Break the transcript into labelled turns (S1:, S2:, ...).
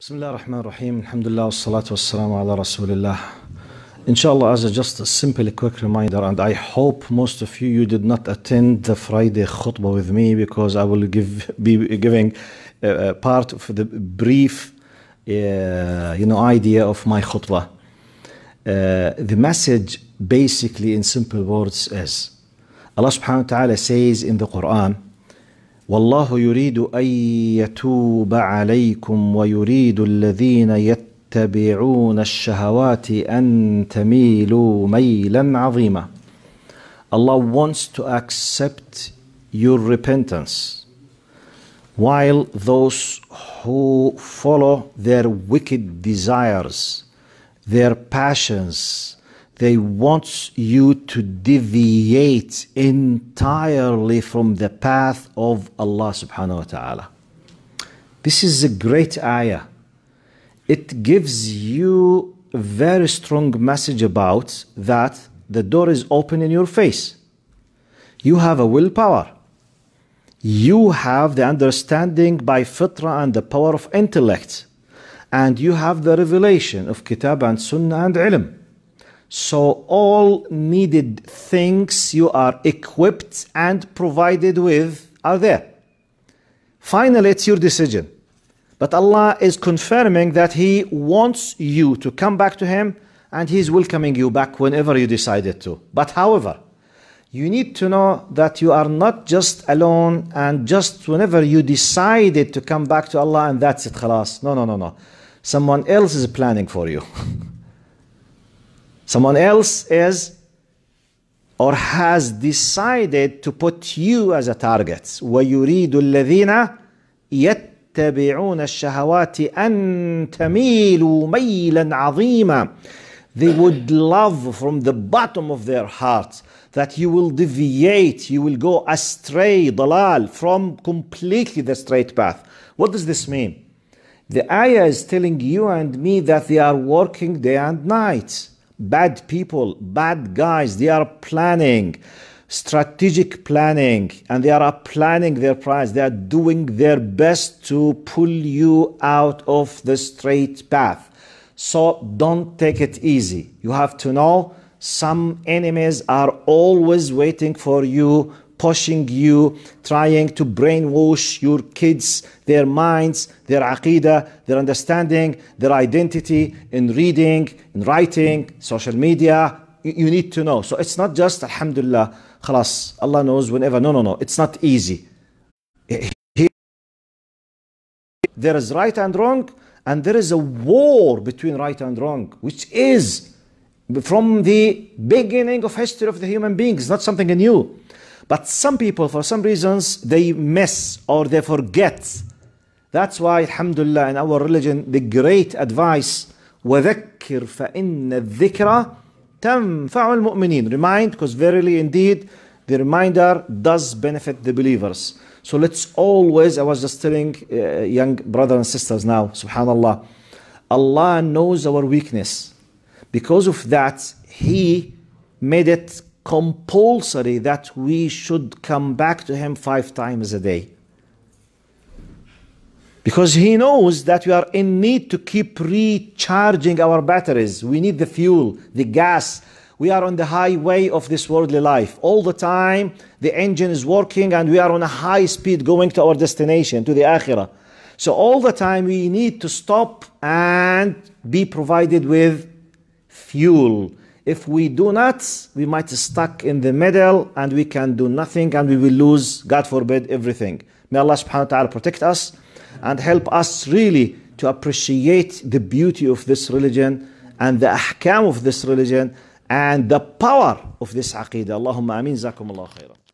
S1: بسم الله الرحمن الرحيم الحمد لله والصلاة والسلام على رسول الله as a just a simple quick reminder, and I hope most of you you did not attend the Friday khutbah with me because I will give be giving part of the brief, uh, you know, idea of my khutbah. Uh, the message basically in simple words is Allah subhanahu wa ta'ala says in the Quran والله يريد ان يتوب عليكم ويريد الذين يتبعون الشهوات ان تميلوا ميلا عظيما Allah wants to accept your repentance while those who follow their wicked desires their passions They want you to deviate entirely from the path of Allah subhanahu wa ta'ala. This is a great ayah. It gives you a very strong message about that the door is open in your face. You have a willpower. You have the understanding by fitra and the power of intellect. And you have the revelation of kitab and sunnah and ilm. So, all needed things you are equipped and provided with are there. Finally, it's your decision. But Allah is confirming that He wants you to come back to Him and He's welcoming you back whenever you decided to. But, however, you need to know that you are not just alone and just whenever you decided to come back to Allah and that's it, khalas. No, no, no, no. Someone else is planning for you. Someone else is or has decided to put you as a target. وَيُرِيدُ الَّذِينَ يَتَّبِعُونَ الشَّهَوَاتِ أَن تَمِيلُوا مَيْلًا عَظِيمًا They would love from the bottom of their hearts that you will deviate, you will go astray, dalal, from completely the straight path. What does this mean? The ayah is telling you and me that they are working day and night bad people, bad guys. They are planning strategic planning and they are planning their price. They are doing their best to pull you out of the straight path. So don't take it easy. You have to know some enemies are always waiting for you pushing you, trying to brainwash your kids, their minds, their aqidah, their understanding, their identity in reading, in writing, social media. You need to know. So it's not just Alhamdulillah, khalas, Allah knows whenever. No, no, no. It's not easy. There is right and wrong, and there is a war between right and wrong, which is from the beginning of history of the human beings, not something new. But some people, for some reasons, they miss or they forget. That's why, alhamdulillah, in our religion, the great advice, وَذَكِّرْ فَإِنَّ الذِّكْرَ تَنْفَعُ الْمُؤْمِنِينَ Remind, because verily indeed, the reminder does benefit the believers. So let's always, I was just telling uh, young brothers and sisters now, subhanAllah, Allah knows our weakness. Because of that, He made it compulsory that we should come back to Him five times a day. Because He knows that we are in need to keep recharging our batteries. We need the fuel, the gas. We are on the highway of this worldly life. All the time, the engine is working and we are on a high speed going to our destination, to the Akhirah. So, all the time, we need to stop and be provided with fuel if we do not, we might stuck in the middle and we can do nothing and we will lose, God forbid, everything. May Allah subhanahu wa ta'ala protect us and help us really to appreciate the beauty of this religion and the ahkam of this religion and the power of this aqidah. Allahumma ameen, zakum Allah khairan.